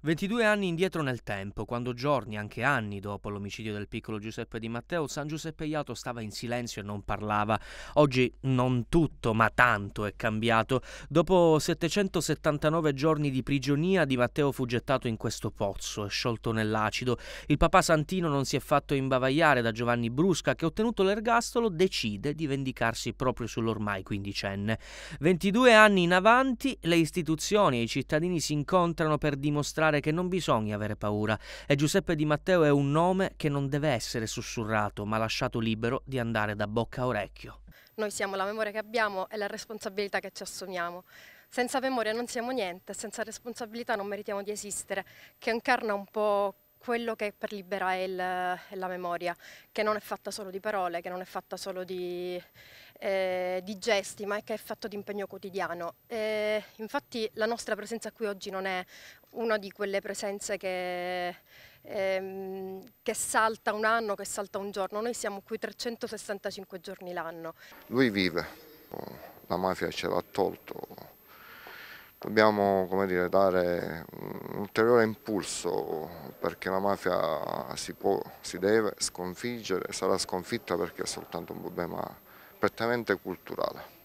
22 anni indietro nel tempo, quando giorni, anche anni dopo l'omicidio del piccolo Giuseppe Di Matteo, San Giuseppe Iato stava in silenzio e non parlava. Oggi non tutto, ma tanto è cambiato. Dopo 779 giorni di prigionia, Di Matteo fu gettato in questo pozzo e sciolto nell'acido. Il papà Santino non si è fatto imbavagliare da Giovanni Brusca, che ottenuto l'ergastolo decide di vendicarsi proprio sull'ormai quindicenne. 22 anni in avanti, le istituzioni e i cittadini si incontrano per dimostrare dimostrare che non bisogna avere paura e Giuseppe Di Matteo è un nome che non deve essere sussurrato ma lasciato libero di andare da bocca a orecchio. Noi siamo la memoria che abbiamo e la responsabilità che ci assumiamo. Senza memoria non siamo niente, senza responsabilità non meritiamo di esistere, che incarna un po' quello che per Libera è, il, è, la memoria, che non è fatta solo di parole, che non è fatta solo di, eh, di gesti, ma è che è fatto di impegno quotidiano. E infatti la nostra presenza qui oggi non è una di quelle presenze che, ehm, che salta un anno, che salta un giorno, noi siamo qui 365 giorni l'anno. Lui vive, la mafia ce l'ha tolto, dobbiamo come dire, dare un ulteriore impulso perché la mafia si può, si deve sconfiggere, sarà sconfitta perché è soltanto un problema prettamente culturale.